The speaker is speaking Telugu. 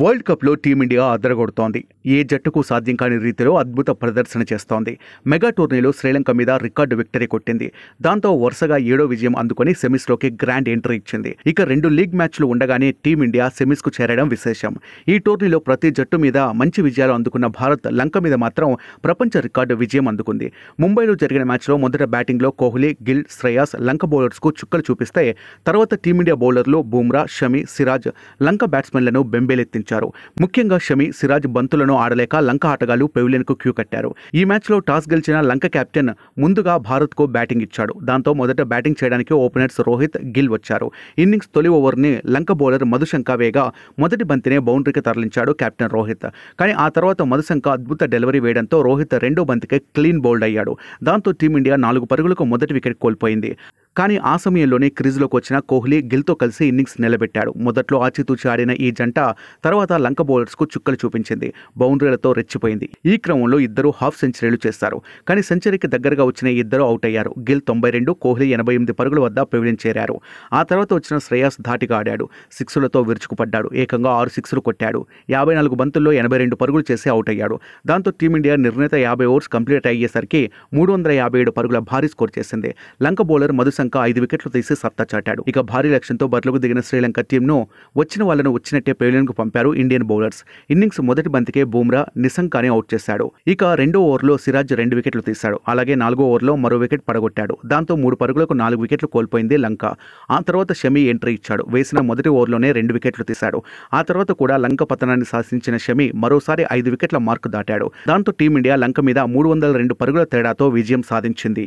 వరల్డ్ కప్లో టీమిండియా అదరగొడుతోంది ఏ జట్టుకు సాధ్యం కాని రీతిలో అద్భుత ప్రదర్శన చేస్తోంది మెగా టోర్నీలో శ్రీలంక మీద రికార్డు విక్టరీ కొట్టింది దాంతో వరుసగా ఏడో విజయం అందుకుని లోకి గ్రాండ్ ఎంట్రీ ఇచ్చింది ఇక రెండు లీగ్ మ్యాచ్లు ఉండగానే టీమిండియా సెమీస్కు చేరడం విశేషం ఈ టోర్నీలో ప్రతి జట్టు మీద మంచి విజయాలు అందుకున్న భారత్ లంక మీద మాత్రం ప్రపంచ రికార్డు విజయం అందుకుంది ముంబైలో జరిగిన మ్యాచ్లో మొదట బ్యాటింగ్లో కోహ్లీ గిల్ శ్రేయాస్ లంక బౌలర్స్కు చుక్కలు చూపిస్తే తర్వాత టీమిండియా బౌలర్లు బూమ్రా షమి సిరాజ్ లంక బ్యాట్స్మెన్లను బెంబేలెత్తి యత్నించారు ముఖ్యంగా షమి సిరాజ్ బంతులను ఆడలేక లంక ఆటగాళ్లు పెవిలియన్కు క్యూ కట్టారు ఈ మ్యాచ్లో టాస్ గెలిచిన లంక కెప్టెన్ ముందుగా భారత్కు బ్యాటింగ్ ఇచ్చాడు దాంతో మొదట బ్యాటింగ్ చేయడానికి ఓపెనర్స్ రోహిత్ గిల్ వచ్చారు ఇన్నింగ్స్ తొలి ఓవర్ని లంక బౌలర్ మధుశంక వేగా మొదటి బంతినే బౌండరీకి తరలించాడు కెప్టెన్ రోహిత్ కానీ ఆ తర్వాత మధుశంక అద్భుత డెలివరీ వేయడంతో రోహిత్ రెండో బంతికే క్లీన్ బౌల్డ్ అయ్యాడు దాంతో టీమిండియా నాలుగు పరుగులకు మొదటి వికెట్ కోల్పోయింది కానీ ఆ సమయంలోనే క్రీజులోకి వచ్చిన కోహ్లీ గిల్తో కలిసి ఇన్నింగ్స్ నిలబెట్టాడు మొదట్లో ఆచితూచి ఆడిన ఈ జంట తర్వాత లంక కు చుక్కలు చూపించింది బౌండరీలతో రెచ్చిపోయింది ఈ క్రమంలో ఇద్దరు హాఫ్ సెంచరీలు చేస్తారు కానీ సెంచరీకి దగ్గరగా వచ్చిన ఇద్దరు అవుట్ అయ్యారు గిల్ తొంభై రెండు కోహ్లీ ఎనభై ఎనిమిది పరుగుల వద్ద పెవిలిన్ చేరారు ఆ తర్వాత వచ్చిన శ్రేయాస్ ధాటిగా ఆడాడు సిక్సులతో విరుచుకుపడ్డాడు ఏకంగా ఆరు సిక్సులు కొట్టాడు యాభై నాలుగు బంతుల్లో ఎనభై రెండు పరుగులు చేసి అవుట్ అయ్యాడు దాంతో టీమిండియా నిర్ణీత యాభై ఓవర్స్ కంప్లీట్ అయ్యేసరికి మూడు వందల యాభై ఏడు పరుగుల భారీ స్కోర్ చేసింది లంక బౌలర్ మధుస సంక ఐదు వికెట్లు తీసి సత్తా చాటాడు ఇక భారీ లక్ష్యంతో బరిలోకి దిగిన శ్రీలంక టీంను వచ్చిన వాళ్ళను వచ్చినట్టే కు పంపారు ఇండియన్ బౌలర్స్ ఇన్నింగ్స్ మొదటి బంతికే బూమ్రా నిసంకాని అవుట్ చేశాడు ఇక రెండో ఓవర్లో సిరాజ్ రెండు వికెట్లు తీశాడు అలాగే నాలుగో ఓవర్లో మరో వికెట్ పడగొట్టాడు దాంతో మూడు పరుగులకు నాలుగు వికెట్లు కోల్పోయింది లంక ఆ తర్వాత షమి ఎంట్రీ ఇచ్చాడు వేసిన మొదటి ఓవర్లోనే రెండు వికెట్లు తీశాడు ఆ తర్వాత కూడా లంక పతనాన్ని శాసించిన షమి మరోసారి ఐదు వికెట్ల మార్కు దాటాడు దాంతో టీమిండియా లంక మీద మూడు వందల రెండు పరుగుల తేడాతో విజయం సాధించింది